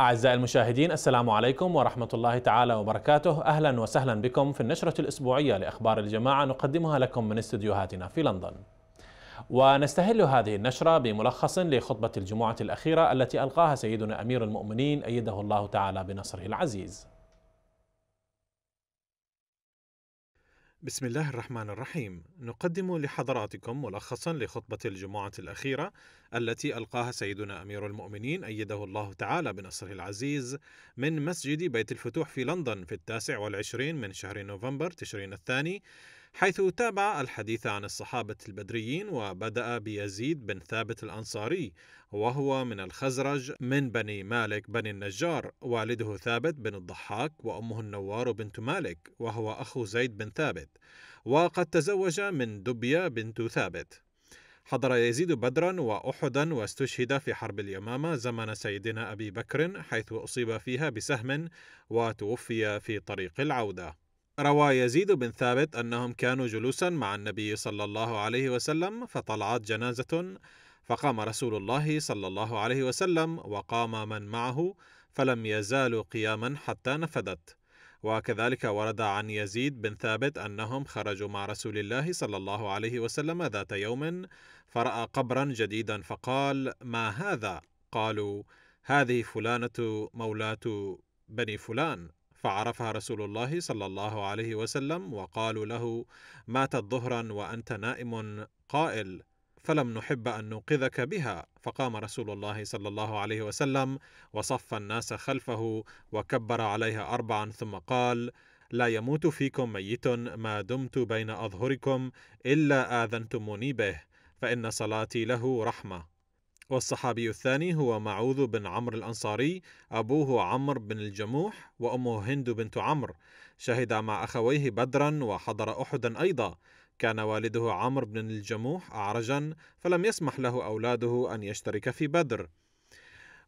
أعزائي المشاهدين السلام عليكم ورحمة الله تعالى وبركاته أهلا وسهلا بكم في النشرة الأسبوعية لأخبار الجماعة نقدمها لكم من استديوهاتنا في لندن ونستهل هذه النشرة بملخص لخطبة الجمعة الأخيرة التي ألقاها سيدنا أمير المؤمنين أيده الله تعالى بنصره العزيز بسم الله الرحمن الرحيم نقدم لحضراتكم ملخصا لخطبة الجمعة الأخيرة التي ألقاها سيدنا أمير المؤمنين أيده الله تعالى بنصره العزيز من مسجد بيت الفتوح في لندن في التاسع والعشرين من شهر نوفمبر تشرين الثاني حيث تابع الحديث عن الصحابة البدريين وبدأ بيزيد بن ثابت الأنصاري وهو من الخزرج من بني مالك بني النجار والده ثابت بن الضحاك وأمه النوار بنت مالك وهو أخو زيد بن ثابت وقد تزوج من دبية بنت ثابت حضر يزيد بدرا واحدا واستشهد في حرب اليمامه زمن سيدنا ابي بكر حيث اصيب فيها بسهم وتوفي في طريق العوده روى يزيد بن ثابت أنهم كانوا جلوسا مع النبي صلى الله عليه وسلم فطلعت جنازة فقام رسول الله صلى الله عليه وسلم وقام من معه فلم يزالوا قياما حتى نفدت وكذلك ورد عن يزيد بن ثابت أنهم خرجوا مع رسول الله صلى الله عليه وسلم ذات يوم فرأى قبرا جديدا فقال ما هذا؟ قالوا هذه فلانة مولاة بني فلان فعرفها رسول الله صلى الله عليه وسلم وقالوا له ماتت ظهرا وانت نائم قائل فلم نحب ان نوقظك بها فقام رسول الله صلى الله عليه وسلم وصف الناس خلفه وكبر عليها اربعا ثم قال لا يموت فيكم ميت ما دمت بين اظهركم الا اذنتموني به فان صلاتي له رحمه والصحابي الثاني هو معوذ بن عمرو الأنصاري أبوه عمرو بن الجموح وأمه هند بنت عمرو شهد مع أخويه بدرا وحضر أحدا أيضا كان والده عمرو بن الجموح أعرجا فلم يسمح له أولاده أن يشترك في بدر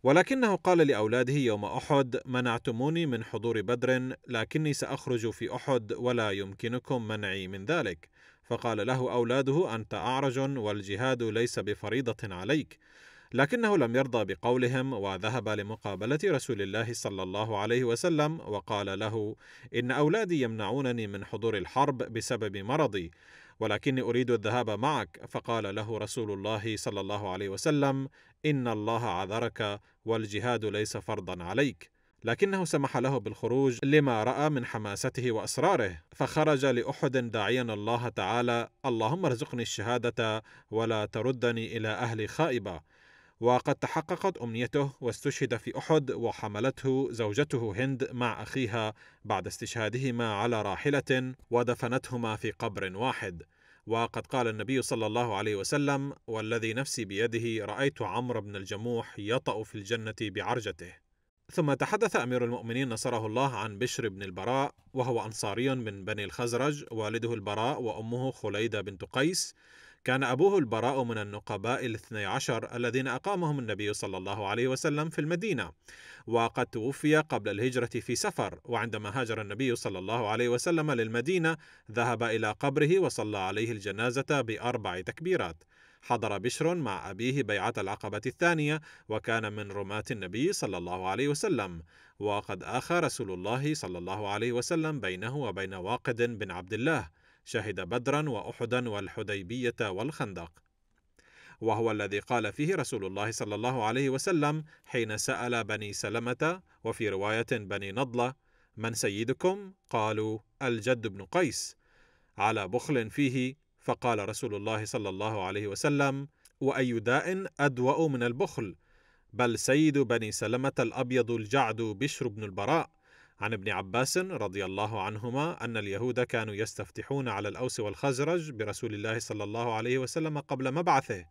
ولكنه قال لأولاده يوم أحد منعتموني من حضور بدر لكني سأخرج في أحد ولا يمكنكم منعي من ذلك فقال له أولاده أنت أعرج والجهاد ليس بفريضة عليك لكنه لم يرضى بقولهم وذهب لمقابله رسول الله صلى الله عليه وسلم وقال له ان اولادي يمنعونني من حضور الحرب بسبب مرضي ولكني اريد الذهاب معك فقال له رسول الله صلى الله عليه وسلم ان الله عذرك والجهاد ليس فرضا عليك لكنه سمح له بالخروج لما راى من حماسته واصراره فخرج لاحد داعيا الله تعالى اللهم ارزقني الشهاده ولا تردني الى اهلي خائبه وقد تحققت أمنيته واستشهد في أحد وحملته زوجته هند مع أخيها بعد استشهادهما على راحلة ودفنتهما في قبر واحد وقد قال النبي صلى الله عليه وسلم والذي نفسي بيده رأيت عمرو بن الجموح يطأ في الجنة بعرجته ثم تحدث أمير المؤمنين نصره الله عن بشر بن البراء وهو أنصاري من بني الخزرج والده البراء وأمه خليدة بنت قيس كان أبوه البراء من النقباء الاثني عشر الذين أقامهم النبي صلى الله عليه وسلم في المدينة وقد توفي قبل الهجرة في سفر وعندما هاجر النبي صلى الله عليه وسلم للمدينة ذهب إلى قبره وصلى عليه الجنازة بأربع تكبيرات حضر بشر مع أبيه بيعة العقبة الثانية وكان من رماة النبي صلى الله عليه وسلم وقد آخى رسول الله صلى الله عليه وسلم بينه وبين واقد بن عبد الله شهد بدرا واحدا والحديبيه والخندق وهو الذي قال فيه رسول الله صلى الله عليه وسلم حين سال بني سلمه وفي روايه بني نضله من سيدكم قالوا الجد بن قيس على بخل فيه فقال رسول الله صلى الله عليه وسلم واي داء ادوا من البخل بل سيد بني سلمه الابيض الجعد بشر بن البراء عن ابن عباس رضي الله عنهما أن اليهود كانوا يستفتحون على الأوس والخزرج برسول الله صلى الله عليه وسلم قبل مبعثه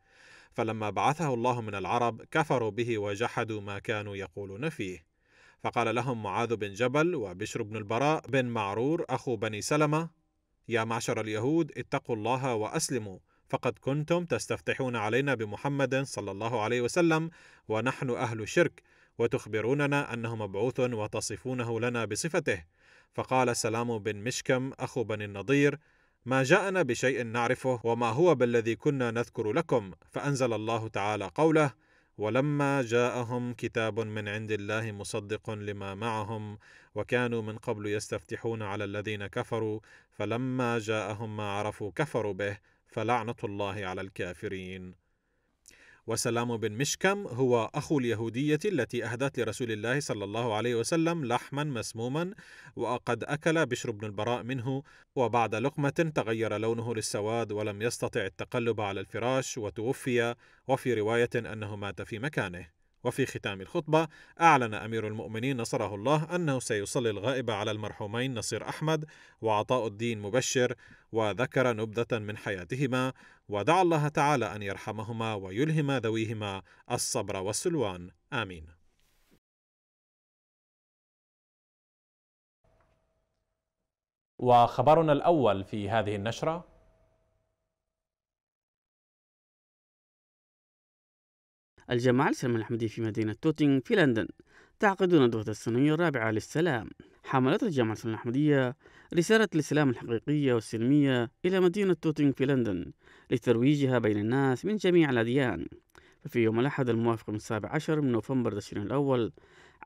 فلما بعثه الله من العرب كفروا به وجحدوا ما كانوا يقولون فيه فقال لهم معاذ بن جبل وبشر بن البراء بن معرور أخو بني سلمة يا معشر اليهود اتقوا الله وأسلموا فقد كنتم تستفتحون علينا بمحمد صلى الله عليه وسلم ونحن أهل شرك وتخبروننا أنه مبعوث وتصفونه لنا بصفته فقال سلام بن مشكم أخو بني النضير ما جاءنا بشيء نعرفه وما هو بالذي كنا نذكر لكم فأنزل الله تعالى قوله ولما جاءهم كتاب من عند الله مصدق لما معهم وكانوا من قبل يستفتحون على الذين كفروا فلما جاءهم ما عرفوا كفروا به فلعنه الله على الكافرين وسلام بن مشكم هو أخو اليهودية التي أهدت لرسول الله صلى الله عليه وسلم لحما مسموما وقد أكل بشر بن البراء منه وبعد لقمة تغير لونه للسواد ولم يستطع التقلب على الفراش وتوفي وفي رواية أنه مات في مكانه وفي ختام الخطبة أعلن أمير المؤمنين نصره الله أنه سيصلي الغائب على المرحومين نصير أحمد وعطاء الدين مبشر وذكر نبذة من حياتهما ودعا الله تعالى أن يرحمهما ويلهم ذويهما الصبر والسلوان آمين وخبرنا الأول في هذه النشرة الجامعة الإسلامية الأحمدية في مدينة توتينغ في لندن تعقد ندوة السنوية الرابعة للسلام حملت الجامعة الإسلامية الأحمدية رسالة السلام الحقيقية والسلمية إلى مدينة توتينغ في لندن لترويجها بين الناس من جميع الأديان ففي يوم الأحد الموافق من السابع عشر من نوفمبر تشرين الأول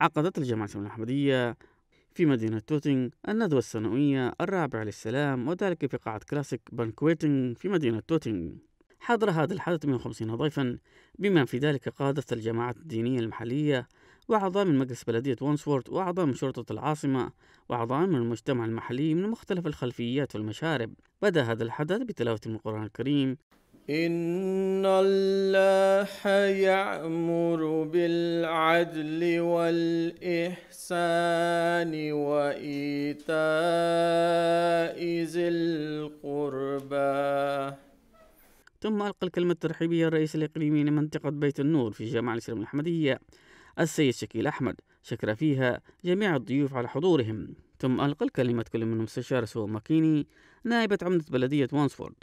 عقدت الجامعة سلمان الأحمدية في مدينة توتينغ الندوة السنوية الرابعة للسلام وذلك في قاعة كلاسيك بانكويتنغ في مدينة توتينغ حضر هذا الحدث 150 ضيفا بما في ذلك قادة الجماعات الدينية المحلية وأعضاء من مجلس بلدية وانسورت وأعضاء من شرطة العاصمة وأعضاء من المجتمع المحلي من مختلف الخلفيات والمشارب بدأ هذا الحدث بتلاوة من القرآن الكريم إن الله يأمر بالعدل والإحسان وإيتاء ذي القربى ثم ألقى الكلمة الترحيبية الرئيس الإقليمي لمنطقة بيت النور في جامعة الإسلام الأحمدية السيد شكيل أحمد شكر فيها جميع الضيوف على حضورهم ثم ألقى الكلمة كل من المستشار سو ماكيني نائبة عمدة بلدية وانسفورد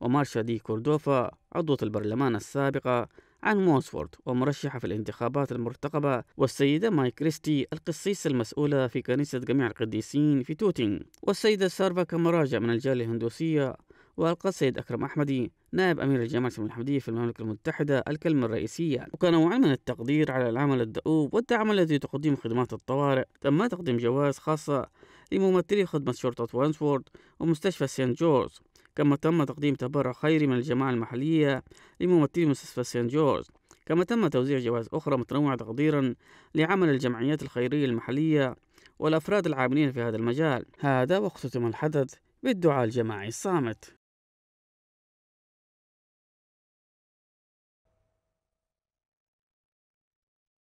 ومارشا دي كوردوفا عضوة البرلمان السابقة عن وانسفورد ومرشحة في الانتخابات المرتقبة والسيدة ماي كريستي القسيسة المسؤولة في كنيسة جميع القديسين في توتين والسيدة سارفا كمراجع من الجالية الهندوسية وألقى السيد أكرم أحمدي نائب أمير الجامعة الحمدية في المملكة المتحدة الكلمة الرئيسية وكنوع من التقدير على العمل الدؤوب والدعم الذي تقدم خدمات الطوارئ تم تقديم جوائز خاصة لممثلي خدمة شرطة وانسفورد ومستشفى سان جورج كما تم تقديم تبرع خيري من الجماعة المحلية لممثلي مستشفى سان جورج كما تم توزيع جوائز أخرى متنوعة تقديرا لعمل الجمعيات الخيرية المحلية والأفراد العاملين في هذا المجال هذا واختتم الحدث بالدعاء الجماعي الصامت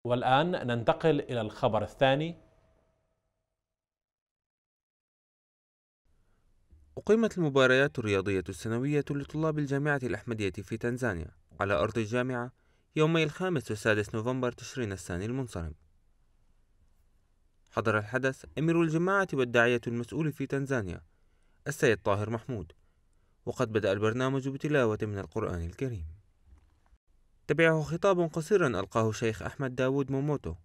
والآن ننتقل إلى الخبر الثاني أقيمت المباريات الرياضية السنوية لطلاب الجامعة الأحمدية في تنزانيا على أرض الجامعة يومي الخامس والسادس نوفمبر تشرين الثاني المنصرم حضر الحدث أمير الجماعة والداعية المسؤول في تنزانيا السيد طاهر محمود وقد بدأ البرنامج بتلاوة من القرآن الكريم تبعه خطاب قصير ألقاه شيخ أحمد داود موموتو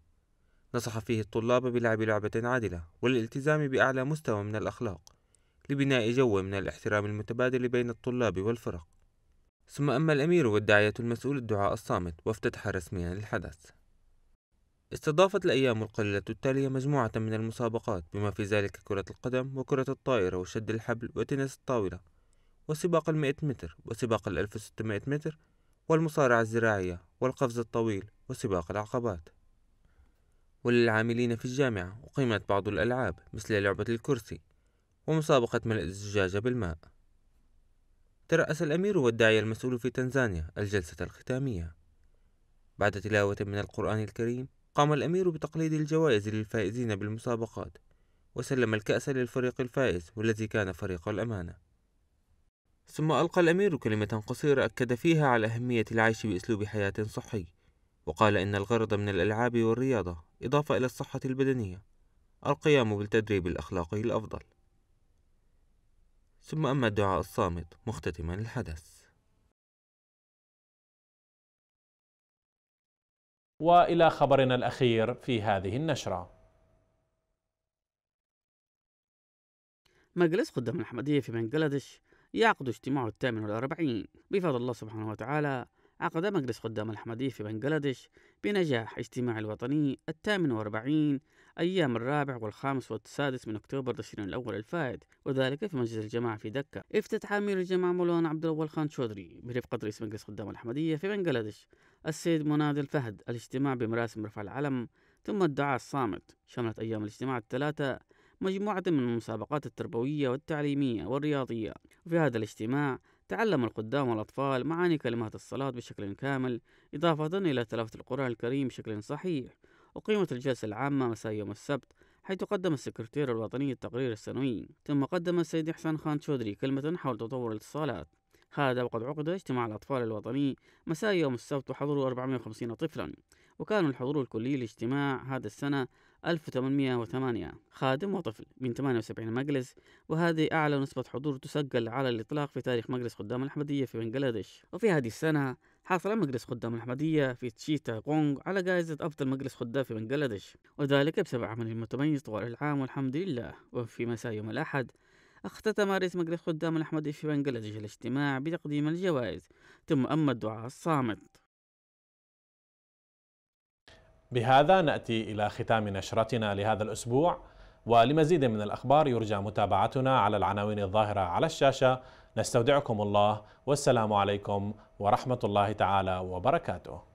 نصح فيه الطلاب بلعب لعبة عادلة والالتزام بأعلى مستوى من الأخلاق لبناء جو من الاحترام المتبادل بين الطلاب والفرق ثم أما الأمير والداعية المسؤول الدعاء الصامت وافتتح رسميا الحدث استضافت الأيام القليلة التالية مجموعة من المسابقات بما في ذلك كرة القدم وكرة الطائرة وشد الحبل وتنس الطاولة وسباق المئة متر وسباق الألف وستمائة متر والمصارعة الزراعية والقفز الطويل وسباق العقبات وللعاملين في الجامعة أقيمت بعض الألعاب مثل لعبة الكرسي ومسابقة ملء الزجاجة بالماء ترأس الأمير والداعية المسؤول في تنزانيا الجلسة الختامية بعد تلاوة من القرآن الكريم قام الأمير بتقليد الجوائز للفائزين بالمسابقات وسلم الكأس للفريق الفائز والذي كان فريق الأمانة ثم ألقى الأمير كلمة قصيرة أكد فيها على أهمية العيش بأسلوب حياة صحي وقال إن الغرض من الألعاب والرياضة إضافة إلى الصحة البدنية القيام بالتدريب الأخلاقي الأفضل ثم أما الدعاء الصامت مختتما الحدث والى خبرنا الاخير في هذه النشره. مجلس قدام الحمديه في بنجلاديش يعقد اجتماع الثامن والأربعين بفضل الله سبحانه وتعالى عقد مجلس خدام الحمدي في بنغلاديش بنجاح اجتماع الوطني الثامن والأربعين أيام الرابع والخامس والسادس من أكتوبر تشرين الأول الفائت وذلك في مجلس الجماعة في دكة افتتح أمير الجماعة مولانا عبد الأول خان شودري برفقة رئيس مجلس خدام الأحمدية في بنغلاديش السيد مناد الفهد الاجتماع بمراسم رفع العلم ثم الدعاء الصامت شملت أيام الاجتماع الثلاثة مجموعة من المسابقات التربوية والتعليمية والرياضية وفي هذا الاجتماع تعلم القدام والأطفال معاني كلمات الصلاة بشكل كامل إضافة إلى تلاوة القرآن الكريم بشكل صحيح أقيمت الجلسة العامة مساء يوم السبت حيث قدم السكرتير الوطني التقرير السنوي ثم قدم السيد إحسان خان شودري كلمة حول تطور الاتصالات هذا وقد عقد اجتماع الأطفال الوطني مساء يوم السبت وحضروا 450 طفلا وكان الحضور الكلي للاجتماع هذا السنة 1808 خادم وطفل من 78 مجلس وهذه أعلى نسبة حضور تسجل على الإطلاق في تاريخ مجلس خدام الأحمدية في بنجلاديش وفي هذه السنة حصل مجلس خدام الأحمدية في تشيتا كونغ على جائزة أفضل مجلس خدام في بنجلاديش وذلك بسبب عمله المتميز طوال العام والحمد لله وفي مساء يوم الأحد اختتم رئيس مجلس خدام الأحمدية في بنجلاديش الاجتماع بتقديم الجوائز ثم أما الدعاء الصامت بهذا ناتي الى ختام نشرتنا لهذا الاسبوع ولمزيد من الاخبار يرجى متابعتنا على العناوين الظاهره على الشاشه نستودعكم الله والسلام عليكم ورحمه الله تعالى وبركاته